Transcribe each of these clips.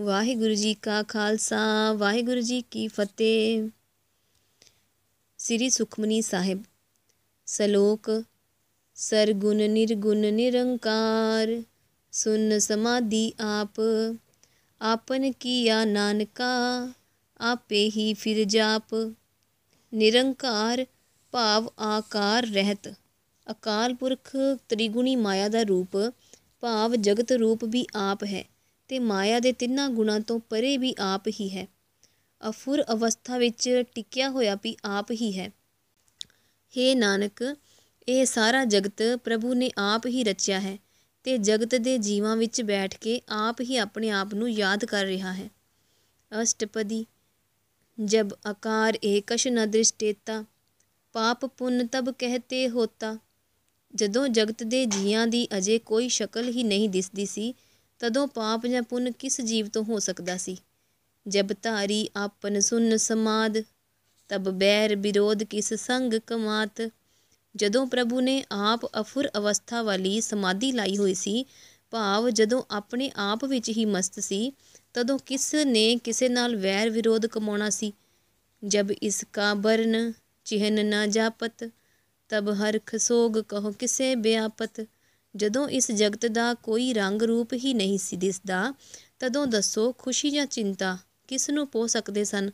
ਵਾਹਿਗੁਰੂ ਜੀ ਕਾ ਖਾਲਸਾ ਵਾਹਿਗੁਰੂ ਜੀ ਕੀ ਫਤਿਹ ਸ੍ਰੀ ਸੁਖਮਨੀ ਸਾਹਿਬ ਸ਼ਲੋਕ ਸਰਗੁਣ ਨਿਰਗੁਣ ਨਿਰੰਕਾਰ ਸੁਨ ਸਮਾਧੀ ਆਪ ਆਪਨ ਕੀਆ ਨਾਨਕਾ ਆਪੇ ਹੀ ਫਿਰ ਜਾਪ ਨਿਰੰਕਾਰ ਭਾਵ ਆਕਾਰ ਰਹਿਤ ਅਕਾਲ ਪੁਰਖ ਤ੍ਰਿਗੁਣੀ ਮਾਇਆ ਦਾ ਰੂਪ ਭਾਵ ਜਗਤ ਰੂਪ ਵੀ ਆਪ ਹੈ ਤੇ ਮਾਇਆ ਦੇ ਤਿੰਨਾਂ ਗੁਣਾਂ ਤੋਂ ਪਰੇ ਵੀ ਆਪ ਹੀ ਹੈ ਅਫੁਰ ਅਵਸਥਾ ਵਿੱਚ ਟਿਕਿਆ ਹੋਇਆ ਵੀ ਆਪ ਹੀ ਹੈ हे ਨਾਨਕ ਇਹ ਸਾਰਾ ਜਗਤ ਪ੍ਰਭੂ ਨੇ ਆਪ ਹੀ ਰਚਿਆ ਹੈ ਤੇ ਜਗਤ ਦੇ ਜੀਵਾਂ ਵਿੱਚ ਬੈਠ ਕੇ ਆਪ ਹੀ ਆਪਣੇ ਆਪ ਨੂੰ ਯਾਦ ਕਰ ਰਿਹਾ ਹੈ ਅਸ਼ਟਪਦੀ ਜਬ ਆਕਾਰ ਏਕਸ਼ ਨ ਦ੍ਰਿਸ਼ਟੇਤਾ ਪਾਪ ਪੁੰਨ ਤਬ ਕਹਤੇ ਹੋਤਾ ਜਦੋਂ ਜਗਤ ਦੇ ਜੀਵਾਂ ਦੀ ਅਜੇ ਕੋਈ ਸ਼ਕਲ ਹੀ ਨਹੀਂ ਦਿਸਦੀ ਸੀ ਤਦੋਂ ਪਾਪ ਜਾਂ ਪੁੰਨ ਕਿਸ ਜੀਵ ਤੋਂ ਹੋ ਸਕਦਾ ਸੀ ਜਬ ਧਾਰੀ ਆਪਨ ਸੁਨ ਸਮਾਦ ਤਬ ਬੈਰ ਵਿਰੋਧ ਕਿਸ ਸੰਗ ਕਮਾਤ ਜਦੋਂ ਪ੍ਰਭੂ ਨੇ ਆਪ ਅਫੁਰ ਅਵਸਥਾ ਵਾਲੀ ਸਮਾਧੀ ਲਾਈ ਹੋਈ ਸੀ ਭਾਵ ਜਦੋਂ ਆਪਣੇ ਆਪ ਵਿੱਚ ਹੀ ਮਸਤ ਸੀ ਤਦੋਂ ਕਿਸ ਨੇ ਕਿਸੇ ਨਾਲ ਵੈਰ ਵਿਰੋਧ ਕਮਾਉਣਾ ਸੀ ਜਬ ਇਸ ਕਾ ਬਰਨ ਚਿਹਨ ਨਾ ਜਾਪਤ ਤਬ ਹਰਖ ਸੋਗ ਕਹੋ ਕਿਸੇ ਬਿਆਪਤ ਜਦੋਂ ਇਸ ਜਗਤ ਦਾ ਕੋਈ ਰੰਗ ਰੂਪ ਹੀ ਨਹੀਂ ਸੀ ਦਿਸਦਾ ਤਦੋਂ ਦੱਸੋ ਖੁਸ਼ੀ ਜਾਂ ਚਿੰਤਾ ਕਿਸ ਨੂੰ ਪੋ ਸਕਦੇ ਸਨ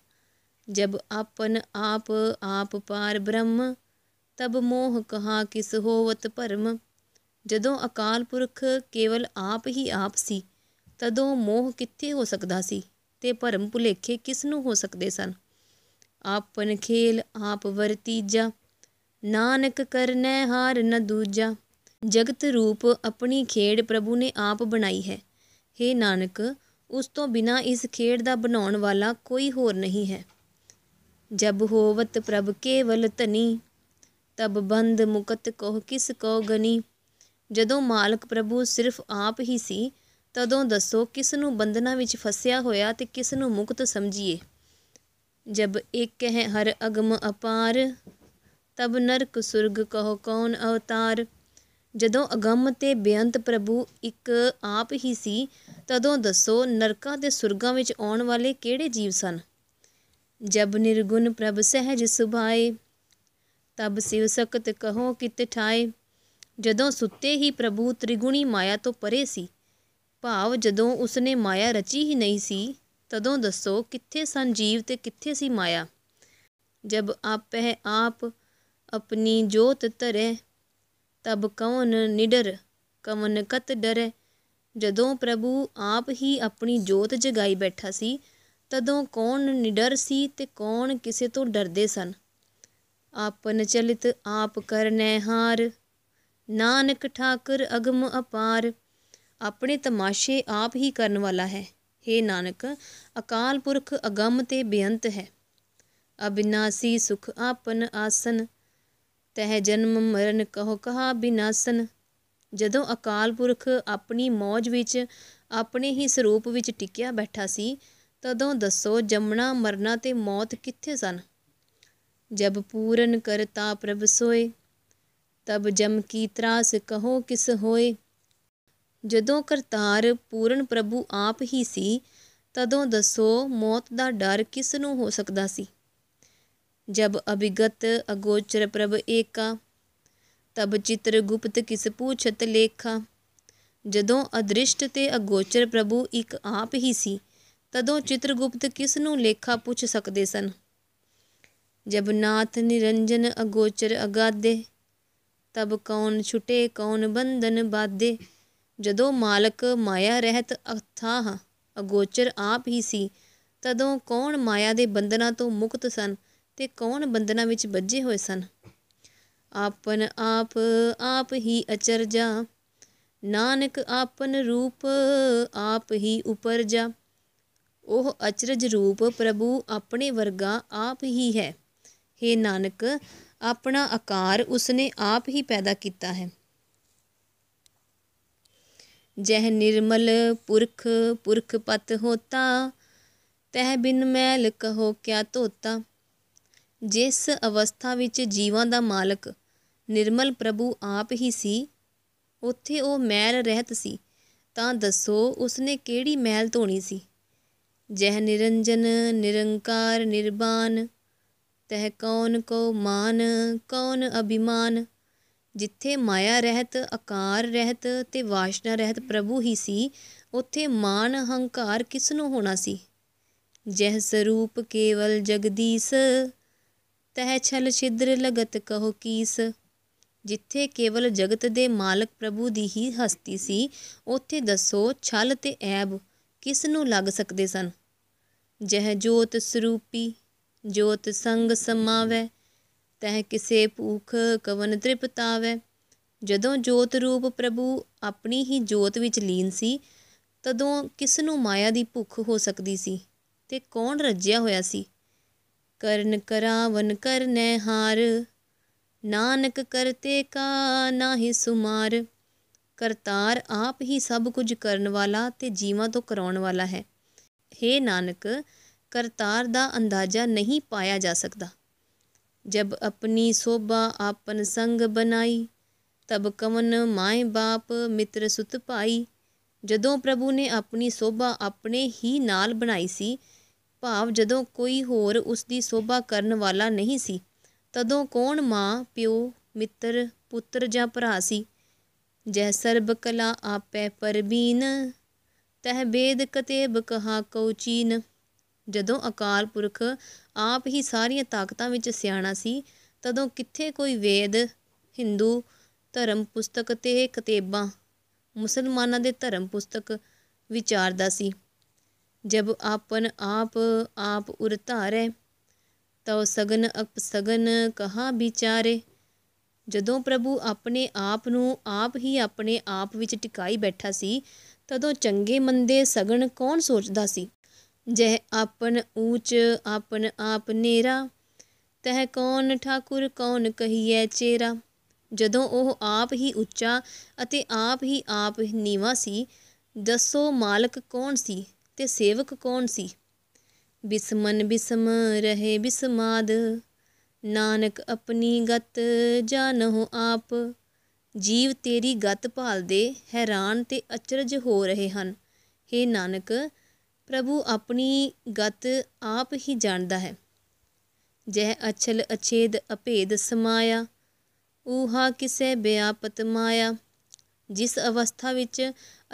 ਜਬ ਆਪਨ ਆਪ ਆਪ ਪਾਰ ਬ੍ਰਹਮ ਤਬ ਮੋਹ ਕਹਾ ਕਿਸ ਹੋਵਤ ਭਰਮ ਜਦੋਂ ਅਕਾਲ ਪੁਰਖ ਕੇਵਲ ਆਪ ਹੀ ਆਪ ਸੀ ਤਦੋਂ ਮੋਹ ਕਿੱਥੇ ਹੋ ਸਕਦਾ ਸੀ ਤੇ ਭਰਮ ਭੁਲੇਖੇ ਕਿਸ ਨੂੰ ਹੋ ਸਕਦੇ ਸਨ ਆਪਨ ਖੇਲ ਆਪ ਵਰਤੀਜਾ ਨਾਨਕ ਕਰਨੈ ਹਾਰ ਨ ਦੂਜਾ ਜਗਤ ਰੂਪ ਆਪਣੀ ਖੇਡ ਪ੍ਰਭੂ ਨੇ ਆਪ ਬਣਾਈ ਹੈ हे ਨਾਨਕ ਉਸ ਤੋਂ ਬਿਨਾ ਇਸ ਖੇਡ ਦਾ ਬਣਾਉਣ ਵਾਲਾ ਕੋਈ ਹੋਰ ਨਹੀਂ ਹੈ ਜਬ ਹੋਵਤ ਪ੍ਰਭ ਕੇਵਲ ਤਨੀ ਤਬ ਬੰਦ ਮੁਕਤ ਕੋ ਕਿਸ ਕੋ ਗਨੀ ਜਦੋਂ ਮਾਲਕ ਪ੍ਰਭੂ ਸਿਰਫ ਆਪ ਹੀ ਸੀ ਤਦੋਂ ਦੱਸੋ ਕਿਸ ਨੂੰ ਬੰਦਨਾ ਵਿੱਚ ਫਸਿਆ ਹੋਇਆ ਤੇ ਕਿਸ ਨੂੰ ਮੁਕਤ ਸਮਝੀਏ ਜਬ ਇੱਕ ਹੈ ਹਰ ਅਗਮ ਅਪਾਰ ਤਬ ਨਰਕ ਸੁਰਗ ਕਹੋ ਕੌਣ ਅਵਤਾਰ ਜਦੋਂ ਅਗੰਮ ਤੇ ਬੇਅੰਤ ਪ੍ਰਭੂ ਇੱਕ ਆਪ ਹੀ ਸੀ ਤਦੋਂ ਦੱਸੋ ਨਰਕਾਂ ਤੇ ਸੁਰਗਾਂ ਵਿੱਚ ਆਉਣ ਵਾਲੇ ਕਿਹੜੇ ਜੀਵ ਸਨ ਜਬ ਨਿਰਗੁਣ ਪ੍ਰਭ ਸਹਿਜ ਸੁਭਾਏ ਤਬ ਸਿਵ ਸਕਤ ਕਹੋ ਕਿਤ ਠਾਏ ਜਦੋਂ ਸੁੱਤੇ ਹੀ ਪ੍ਰਭੂ ਤ੍ਰਿਗੁਣੀ ਮਾਇਆ ਤੋਂ ਪਰੇ ਸੀ ਭਾਵ ਜਦੋਂ ਉਸਨੇ ਮਾਇਆ ਰਚੀ ਹੀ ਨਹੀਂ ਸੀ ਤਦੋਂ ਦੱਸੋ ਕਿੱਥੇ ਸਨ ਜੀਵ ਤੇ ਕਿੱਥੇ ਸੀ ਮਾਇਆ ਜਬ ਆਪਹਿ ਆਪ ਆਪਣੀ ਜੋਤ ਧਰੇ ਤਬ ਕੌਣ ਨਿਡਰ ਕਵਨ ਕਤ ਡਰੇ ਜਦੋਂ ਪ੍ਰਭੂ ਆਪ ਹੀ ਆਪਣੀ ਜੋਤ ਜਗਾਈ ਬੈਠਾ ਸੀ ਤਦੋਂ ਕੌਣ ਨਿਡਰ ਸੀ ਤੇ ਕੌਣ ਕਿਸੇ ਤੋਂ ਡਰਦੇ ਸਨ ਆਪਨ ਚਲਿਤ ਆਪ ਕਰਨੈ ਹਾਰ ਨਾਨਕ ਠਾਕੁਰ ਅਗਮ ਅਪਾਰ ਆਪਣੇ ਤਮਾਸ਼ੇ ਆਪ ਹੀ ਕਰਨ ਵਾਲਾ ਹੈ हे ਨਾਨਕ ਅਕਾਲ ਪੁਰਖ ਅਗੰਮ ਤੇ ਬੇਅੰਤ ਹੈ ਅਬਿਨਾਸੀ ਸੁਖ ਆਪਨ ਆਸਨ ਤਹ ਜਨਮ ਮਰਨ ਕਹੋ ਕਹਾ ਬਿਨਾਸਨ ਜਦੋਂ ਅਕਾਲ ਪੁਰਖ ਆਪਣੀ ਮੌਜ ਵਿੱਚ ਆਪਣੇ ਹੀ ਸਰੂਪ ਵਿੱਚ ਟਿਕਿਆ ਬੈਠਾ ਸੀ ਤਦੋਂ ਦੱਸੋ ਜੰਮਣਾ ਮਰਨਾ ਤੇ ਮੌਤ ਕਿੱਥੇ ਸਨ ਜਬ ਪੂਰਨ ਕਰਤਾ ਪ੍ਰਭ ਸੋਏ ਤਬ ਜਮ ਕੀ ਤਰਾਸ ਕਹੋ ਕਿਸ ਹੋਏ ਜਦੋਂ ਕਰਤਾਰ ਪੂਰਨ ਪ੍ਰਭੂ ਆਪ ਹੀ ਸੀ ਤਦੋਂ ਦੱਸੋ ਮੌਤ ਦਾ ਡਰ ਕਿਸ ਨੂੰ ਹੋ ਸਕਦਾ ਸੀ जब अभिगत अगोचर प्रभ एका ਤਬ ਚਿਤਰਗੁਪਤ ਕਿਸ ਪੂਛਤ ਲੇਖਾ ਜਦੋਂ ਅਦ੍ਰਿਸ਼ਟ ਤੇ ਅਗੋਚਰ ਪ੍ਰਭੂ ਇੱਕ ਆਪ ਹੀ ਸੀ ਤਦੋਂ ਚਿਤਰਗੁਪਤ ਕਿਸ ਨੂੰ ਲੇਖਾ ਪੁੱਛ ਸਕਦੇ ਸਨ ਜਬ ਨਾਥ ਨਿਰੰਜਨ ਅਗੋਚਰ ਅਗਾਦੇ ਤਬ ਕੌਣ ਛੁਟੇ ਕੌਣ ਬੰਧਨ ਬਾਦੇ ਜਦੋਂ ਮਾਲਕ ਮਾਇਆ ਰਹਿਤ ਅਥਾਹ ਅਗੋਚਰ ਆਪ ਹੀ ਸੀ ਤਦੋਂ ਕੌਣ ਮਾਇਆ ਦੇ ਬੰਧਨਾਂ ਤੋਂ ਮੁਕਤ ਸਨ ਤੇ ਕੌਣ ਬੰਦਨਾ ਵਿੱਚ ਬੱਜੇ ਹੋਏ ਸਨ ਆਪਨ ਆਪ ਆਪ ਹੀ ਅਚਰਜਾ ਨਾਨਕ ਆਪਨ ਰੂਪ ਆਪ ਹੀ ਉਪਰ ਜਾ ਉਹ ਅਚਰਜ ਰੂਪ ਪ੍ਰਭੂ ਆਪਣੇ ਵਰਗਾ ਆਪ ਹੀ ਹੈ हे ਨਾਨਕ ਆਪਣਾ ਆਕਾਰ ਉਸਨੇ ਆਪ ਹੀ ਪੈਦਾ ਕੀਤਾ ਹੈ ਜਹ ਨਿਰਮਲ ਪੁਰਖ ਪੁਰਖ ਪਤ ਹੋਤਾ ਤਹ ਬਿਨ ਮੈਲ ਕਹੋ ਕਿਆ ਤੋਤਾ ਜਿਸ ਅਵਸਥਾ ਵਿੱਚ ਜੀਵਾਂ ਦਾ ਮਾਲਕ ਨਿਰਮਲ ਪ੍ਰਭੂ ਆਪ ਹੀ ਸੀ ਉੱਥੇ ਉਹ ਮੈਲ ਰਹਿਤ ਸੀ ਤਾਂ ਦੱਸੋ ਉਸਨੇ ਕਿਹੜੀ ਮੈਲ ਧੋਣੀ ਸੀ ਜਹ ਨਿਰੰਜਨ ਨਿਰੰਕਾਰ ਨਿਰਬਾਨ ਤਹ ਕੌਣ ਕੋ ਮਾਨ ਕੌਣ ਅਭਿਮਾਨ ਜਿੱਥੇ ਮਾਇਆ ਰਹਿਤ ਆਕਾਰ ਰਹਿਤ ਤੇ ਵਾਸ਼ਨਾ ਰਹਿਤ ਪ੍ਰਭੂ ਹੀ ਸੀ ਉੱਥੇ ਮਾਨ ਹੰਕਾਰ ਕਿਸ ਨੂੰ ਹੋਣਾ ਸੀ ਜਹ ਸਰੂਪ ਕੇਵਲ ਜਗਦੀਸ਼ ਤਹ ਛਲ ਛਿਦਰ ਲਗਤ ਕਹੋ ਕੀਸ ਜਿੱਥੇ ਕੇਵਲ ਜਗਤ ਦੇ ਮਾਲਕ ਪ੍ਰਭੂ ਦੀ ਹੀ ਹਸਤੀ ਸੀ ਉੱਥੇ ਦੱਸੋ ਛਲ ਤੇ ਐਬ ਕਿਸ ਨੂੰ ਲੱਗ ਸਕਦੇ ਸਨ ਜਹ ਜੋਤ ਸਰੂਪੀ ਜੋਤ ਸੰਗ ਸਮਾਵੈ ਤਹ ਕਿਸੇ ਭੂਖ ਕਵਨ ਤ੍ਰਿਪਤਾਵੈ ਜਦੋਂ ਜੋਤ ਰੂਪ ਪ੍ਰਭੂ ਆਪਣੀ ਹੀ ਜੋਤ ਵਿੱਚ ਲੀਨ ਸੀ ਤਦੋਂ ਕਿਸ ਨੂੰ ਮਾਇਆ ਦੀ ਭੁੱਖ ਹੋ ਸਕਦੀ ਸੀ ਤੇ ਕੌਣ ਰੱਜਿਆ ਹੋਇਆ ਸੀ ਕਰਨ ਕਰਾਵਨ ਕਰਨੇ ਹਾਰ ਨਾਨਕ ਕਰਤੇ ਕਾ ਨਾਹੀ ਸੁਮਾਰ ਕਰਤਾਰ ਆਪ ਹੀ ਸਭ ਕੁਝ ਕਰਨ ਵਾਲਾ ਤੇ ਜੀਵਾਂ ਤੋਂ ਕਰਾਉਣ ਵਾਲਾ ਹੈ ਹੇ ਨਾਨਕ ਕਰਤਾਰ ਦਾ ਅੰਦਾਜ਼ਾ ਨਹੀਂ ਪਾਇਆ ਜਾ ਸਕਦਾ ਜਬ ਆਪਣੀ ਸੋਭਾ ਆਪਨ ਸੰਗ ਬਣਾਈ ਤਬ ਕਮਨ ਮਾਏ ਬਾਪ ਮਿੱਤਰ ਸੁਤ ਪਾਈ ਜਦੋਂ ਪ੍ਰਭੂ ਨੇ ਆਪਣੀ ਸੋਭਾ ਆਪਣੇ ਹੀ ਨਾਲ ਬਣਾਈ ਸੀ ਭਾਵ ਜਦੋਂ ਕੋਈ ਹੋਰ ਉਸ ਦੀ ਸੋਭਾ ਕਰਨ ਵਾਲਾ ਨਹੀਂ ਸੀ ਤਦੋਂ ਕੌਣ ਮਾਂ ਪਿਓ ਮਿੱਤਰ ਪੁੱਤਰ ਜਾਂ ਭਰਾ ਸੀ ਜੈ ਸਰਬ ਕਲਾ ਆਪੈ ਪਰਬੀਨ ਤਹ ਬੇਦ ਕਤੇਬ ਕਹਾ ਕਉਚੀਨ ਜਦੋਂ ਅਕਾਲ ਪੁਰਖ ਆਪ ਹੀ ਸਾਰੀਆਂ ਤਾਕਤਾਂ ਵਿੱਚ ਸਿਆਣਾ ਸੀ ਤਦੋਂ ਕਿੱਥੇ ਕੋਈ ਵੇਦ ਹਿੰਦੂ ਧਰਮ ਪੁਸਤਕ ਤੇ ਕਤੇਬਾਂ ਮੁਸਲਮਾਨਾਂ ਦੇ ਧਰਮ ਪੁਸਤਕ ਵਿਚਾਰਦਾ ਸੀ जब आपन आप आप उर धारै ਤਉ ਸਗਨ ਸਗਨ ਕਹਾ ਵਿਚਾਰੇ ਜਦੋਂ ਪ੍ਰਭੂ ਆਪਣੇ ਆਪ ਨੂੰ ਆਪ ਹੀ ਆਪਣੇ ਆਪ ਵਿੱਚ ਟਿਕਾਈ ਬੈਠਾ ਸੀ ਤਦੋਂ ਚੰਗੇ ਮੰਦੇ ਸਗਣ ਕੌਣ ਸੋਚਦਾ ਸੀ ਜਹ ਆਪਨ ਊਚ ਆਪਨ ਆਪ ਨੇਰਾ ਤਹ ਕੌਣ ਠਾਕੁਰ ਕੌਣ ਕਹੀਐ ਚੇਰਾ ਜਦੋਂ ਉਹ ਆਪ ਹੀ ਉੱਚਾ ਅਤੇ ਆਪ ਹੀ ਆਪ ਨੀਵਾ ਸੀ ਦੱਸੋ ਮਾਲਕ ਕੌਣ ਸੀ ਤੇ ਸੇਵਕ ਕੌਣ ਸੀ ਬਿਸਮਨ ਬਿਸਮ ਰਹੇ ਬਿਸਮਾਦ ਨਾਨਕ ਆਪਣੀ ਗਤ ਜਾਣੋ ਆਪ ਜੀਵ ਤੇਰੀ ਗਤ ਭਾਲਦੇ ਹੈਰਾਨ ਤੇ ਅਚਰਜ ਹੋ ਰਹੇ ਹਨ ਏ ਨਾਨਕ ਪ੍ਰਭੂ ਆਪਣੀ ਗਤ ਆਪ ਹੀ ਜਾਣਦਾ ਹੈ ਜਹ ਅਛਲ ਅਛੇਦ ਅਪੇਦ ਸਮਾਇਆ ਊਹਾ ਕਿਸੈ ਬਿਆਪਤ ਮਾਇਆ ਜਿਸ ਅਵਸਥਾ ਵਿੱਚ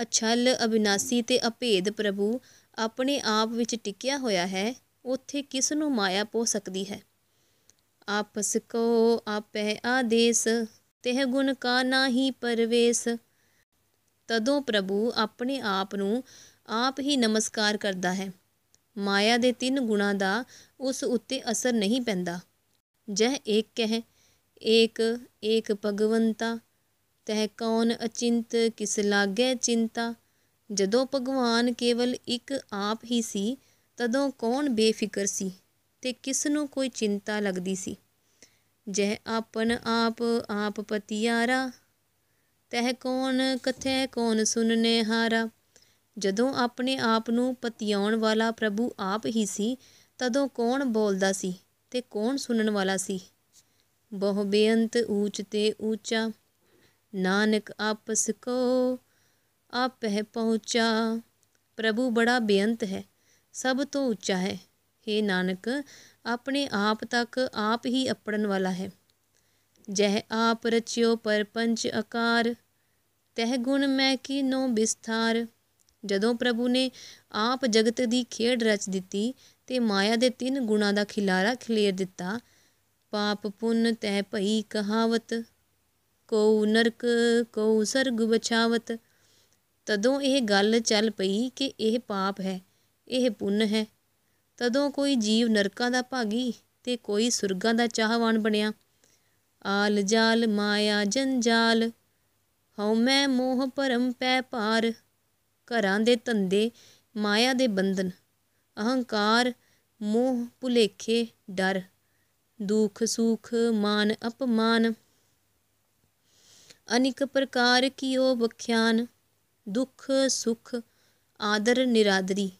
ਅਛਲ ਅਬਿਨਾਸੀ ਤੇ ਅਪੇਧ ਪ੍ਰਭੂ ਆਪਣੇ ਆਪ ਵਿੱਚ ਟਿਕਿਆ ਹੋਇਆ ਹੈ ਉੱਥੇ ਕਿਸ ਨੂੰ ਮਾਇਆ ਪੋ ਸਕਦੀ ਹੈ ਆਪਸ ਕੋ ਆਪੇ ਆਦੇਸ ਤਹਿ ਗੁਣ ਕਾ ਨਾਹੀ ਪਰਵੇਸ ਤਦੋਂ ਪ੍ਰਭੂ ਆਪਣੇ ਆਪ ਨੂੰ ਆਪ ਹੀ ਨਮਸਕਾਰ ਕਰਦਾ ਹੈ ਮਾਇਆ ਦੇ ਤਿੰਨ ਗੁਣਾ ਦਾ ਉਸ ਉੱਤੇ ਅਸਰ ਨਹੀਂ ਪੈਂਦਾ ਜਹ ਏਕ ਕਹਿ ਏਕ ਏਕ ਭਗਵੰਤਾ ਤਹਿ ਕੌਣ ਅਚਿੰਤ ਕਿਸ ਲਾਗੇ ਚਿੰਤਾ ਜਦੋਂ ਭਗਵਾਨ ਕੇਵਲ ਇੱਕ ਆਪ ਹੀ ਸੀ ਤਦੋਂ ਕੌਣ ਬੇਫਿਕਰ ਸੀ ਤੇ ਕਿਸ ਨੂੰ ਕੋਈ ਚਿੰਤਾ ਲੱਗਦੀ ਸੀ ਜਹ ਆਪਨ ਆਪ ਆਪ ਪਤਿਆਰਾ ਤਹਿ ਕੌਣ ਕਥੈ ਕੌਣ ਸੁਨਨੇ ਹਾਰਾ ਜਦੋਂ ਆਪਣੇ ਆਪ ਨੂੰ ਪਤਿਆਉਣ ਵਾਲਾ ਪ੍ਰਭੂ ਆਪ ਹੀ ਸੀ ਤਦੋਂ ਕੌਣ ਬੋਲਦਾ ਸੀ ਤੇ ਕੌਣ ਸੁਣਨ ਵਾਲਾ ਸੀ ਬਹੁ ਬੇਅੰਤ ਊਚ ਤੇ ਊਚਾ ਨਾਨਕ ਆਪਸ ਕੋ ਆਪਹਿ ਪਹੁੰਚਾ ਪ੍ਰਭੂ ਬੜਾ ਬੇਅੰਤ ਹੈ ਸਭ ਤੋਂ ਉੱਚਾ ਹੈ हे ਨਾਨਕ ਆਪਣੇ ਆਪ ਤੱਕ ਆਪ ਹੀ ਅਪੜਨ ਵਾਲਾ ਹੈ ਜਹ ਆਪ ਰਚਿਓ ਪਰ ਪੰਜ ਅਕਾਰ ਤਹ ਗੁਣ ਮੈਂ ਕੀ ਨੋ ਵਿਸਥਾਰ ਜਦੋਂ ਪ੍ਰਭੂ ਨੇ ਆਪ ਜਗਤ ਦੀ ਖੇਡ ਰਚ ਦਿੱਤੀ ਤੇ ਮਾਇਆ ਦੇ ਤਿੰਨ ਗੁਣਾ ਦਾ ਖਿਲਾਰਾ ਖਲੇਰ ਦਿੱਤਾ ਪਾਪ ਪੁੰਨ ਤੈ ਭਈ ਕਹਾਵਤ ਕਉ ਨਰਕ ਕਉ ਸਰਗ ਬਚਾਵਤ ਤਦੋਂ ਇਹ ਗੱਲ ਚੱਲ ਪਈ ਕਿ ਇਹ ਪਾਪ ਹੈ ਇਹ ਪੁੰਨ ਹੈ ਤਦੋਂ ਕੋਈ ਜੀਵ ਨਰਕਾਂ ਦਾ ਭਾਗੀ ਤੇ ਕੋਈ ਸੁਰਗਾਂ ਦਾ ਚਾਹਵਾਨ ਬਣਿਆ ਆਲ ਜਾਲ ਮਾਇਆ ਜੰਜਾਲ ਹਉ ਮੈਂ ਮੋਹ ਪਰਮ ਪੈ ਪਾਰ ਘਰਾਂ ਦੇ ਧੰਦੇ ਮਾਇਆ ਦੇ ਬੰਧਨ ਅਹੰਕਾਰ ਮੋਹ ਭੁਲੇਖੇ ਡਰ ਦੁੱਖ ਸੁਖ ਮਾਨ ਅਪਮਾਨ ਪ੍ਰਕਾਰ ਕੀ ਉਹ ਵਿਖਿਆਨ ਦੁੱਖ ਸੁਖ ਆਦਰ ਨਿਰਾਦਰੀ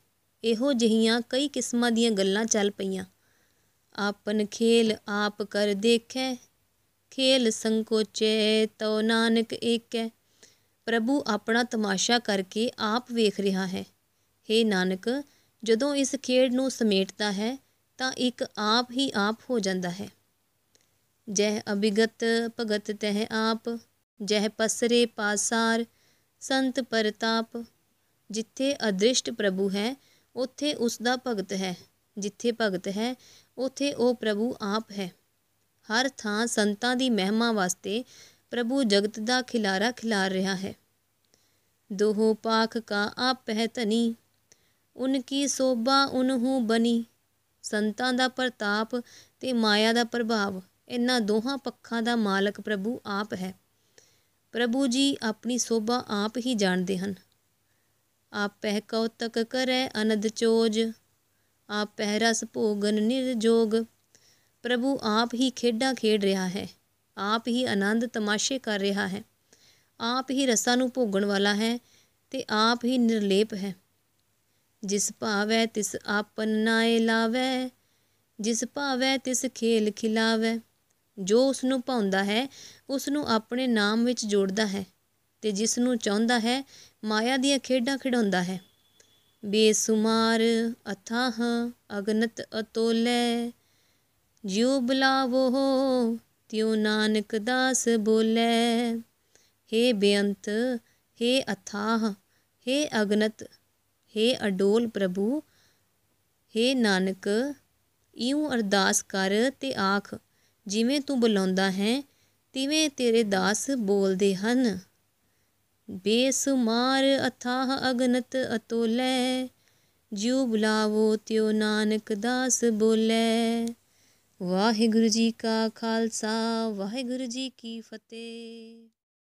ਇਹੋ ਜਹੀਆਂ ਕਈ ਕਿਸਮਾਂ ਦੀਆਂ ਗੱਲਾਂ ਚੱਲ ਪਈਆਂ ਆਪਨ ਖੇਲ ਆਪ ਕਰ ਦੇਖੈ ਖੇਲ ਸੰਕੋਚੇ ਤੋ ਨਾਨਕ ਏਕੈ ਪ੍ਰਭੂ ਆਪਣਾ ਤਮਾਸ਼ਾ ਕਰਕੇ ਆਪ ਵੇਖ ਰਿਹਾ ਹੈ ਏ ਨਾਨਕ ਜਦੋਂ ਇਸ ਖੇਡ ਨੂੰ ਸਮੇਟਦਾ ਹੈ ਤਾਂ ਇੱਕ ਆਪ ਹੀ ਆਪ ਹੋ ਜਾਂਦਾ ਹੈ ਜੈ ਅਭਿਗਤ ਭਗਤ ਤਹਿ ਆਪ ਜਹ ਪਸਰੇ ਪਾਸਾਰ ਸੰਤ ਪਰਤਾਪ ਜਿੱਥੇ ਅਦ੍ਰਿਸ਼ਟ ਪ੍ਰਭੂ ਹੈ ਉੱਥੇ ਉਸ ਦਾ ਭਗਤ ਹੈ ਜਿੱਥੇ ਭਗਤ ਹੈ ਉੱਥੇ ਉਹ ਪ੍ਰਭੂ ਆਪ ਹੈ ਹਰ ਥਾਂ ਸੰਤਾਂ ਦੀ ਮਹਿਮਾ ਵਾਸਤੇ ਪ੍ਰਭੂ ਜਗਤ ਦਾ ਖਿਲਾਰਾ ਖਿਲਾਰ ਰਿਹਾ ਹੈ ਦੋਹੋ ਪਾਖ ਕਾ ਆਪ ਹੈ ਉਨਕੀ ਸੋਭਾ ਉਨਹੂ ਬਣੀ ਸੰਤਾਂ ਦਾ ਪ੍ਰਤਾਪ ਤੇ ਮਾਇਆ ਦਾ ਪ੍ਰਭਾਵ ਇਹਨਾਂ ਦੋਹਾਂ ਪੱਖਾਂ ਦਾ ਮਾਲਕ ਪ੍ਰਭੂ ਆਪ ਹੈ ਪ੍ਰਭੂ ਜੀ ਆਪਣੀ ਸੋਭਾ ਆਪ ਹੀ ਜਾਣਦੇ ਹਨ ਆਪ ਕਉ ਤਕ ਕਰੈ ਅਨੰਦ ਚੋਜ ਆਪ ਪਹਿਰਸ ਭੋਗਨ ਨਿਰਜੋਗ ਪ੍ਰਭੂ ਆਪ ਹੀ ਖੇਡਾਂ ਖੇਡ ਰਿਹਾ ਹੈ ਆਪ ਹੀ ਆਨੰਦ ਤਮਾਸ਼ੇ ਕਰ ਰਿਹਾ ਹੈ ਆਪ ਹੀ ਰਸਾਂ ਨੂੰ ਭੋਗਣ ਵਾਲਾ ਹੈ ਤੇ ਆਪ ਹੀ ਨਿਰਲੇਪ ਹੈ ਜਿਸ ਭਾਵੈ ਤਿਸ ਆਪਨ ਨਾਏ ਲਾਵੇ ਜਿਸ ਭਾਵੈ ਤਿਸ ਖੇਲ ਖਿਲਾਵੇ ਜੋ ਉਸ ਨੂੰ ਪਾਉਂਦਾ ਹੈ ਉਸ ਨੂੰ ਆਪਣੇ ਨਾਮ ਵਿੱਚ ਜੋੜਦਾ ਹੈ ਤੇ ਜਿਸ ਨੂੰ ਚਾਹੁੰਦਾ ਹੈ ਮਾਇਆ ਦੀਆਂ ਖੇਡਾਂ ਖਿਡਾਉਂਦਾ ਹੈ ਬੇਸੁਮਾਰ ਅਥਾਹ ਅਗਨਤ ਅਤੋਲੇ ਜਿਉ ਬੁਲਾਵੋ ਤਿਉ ਨਾਨਕ ਦਾਸ ਬੋਲੇ हे ਬੇਅੰਤ हे ਅਥਾਹ हे ਅਗਨਤ हे ਅਡੋਲ ਪ੍ਰਭੂ हे ਨਾਨਕ ਇਉ ਅਰਦਾਸ ਕਰ ਤੇ ਆਖ ਜਿਵੇਂ ਤੂੰ ਬੁਲਾਉਂਦਾ ਹੈ ਤਿਵੇਂ ਤੇਰੇ ਦਾਸ ਬੋਲਦੇ ਹਨ ਬੇਸੁਮਾਰ ਅਥਾਹ ਅਗਨਤ ਅਤੋਲੇ ਜਿਉ ਬੁਲਾਵੋ ਤਿਉ ਨਾਨਕ ਦਾਸ ਬੋਲੇ ਵਾਹਿਗੁਰੂ ਜੀ ਕਾ ਖਾਲਸਾ ਵਾਹਿਗੁਰੂ ਜੀ ਕੀ ਫਤਿਹ